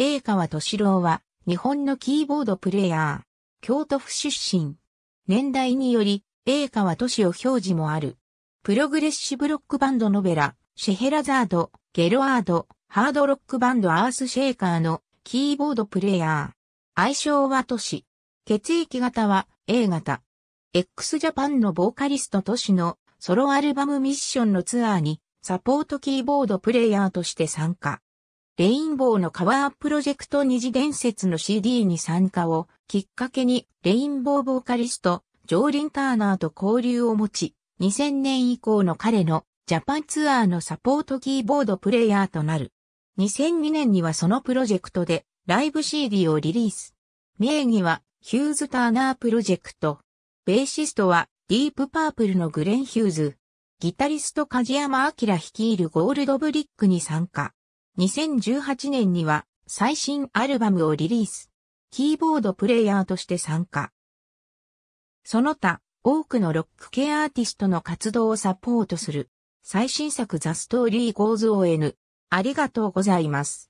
栄川敏郎は、日本のキーボードプレイヤー、京都府出身。年代により、栄川敏夫表示もある。プログレッシブロックバンドノベラ、シェヘラザード、ゲロアード、ハードロックバンドアースシェーカーのキーボードプレイヤー。愛称は都シ。血液型は A 型。x ジャパンのボーカリスト都シのソロアルバムミッションのツアーにサポートキーボードプレイヤーとして参加。レインボーのカワープロジェクト二次伝説の CD に参加をきっかけにレインボーボーカリスト、ジョーリン・ターナーと交流を持ち、2000年以降の彼のジャパンツアーのサポートキーボードプレイヤーとなる。2002年にはそのプロジェクトでライブ CD をリリース。名義はヒューズ・ターナープロジェクト。ベーシストはディープパープルのグレン・ヒューズ。ギタリスト梶山明率いるゴールドブリックに参加。2018年には最新アルバムをリリース。キーボードプレイヤーとして参加。その他、多くのロック系アーティストの活動をサポートする。最新作ザストーリーゴーズ ON。ありがとうございます。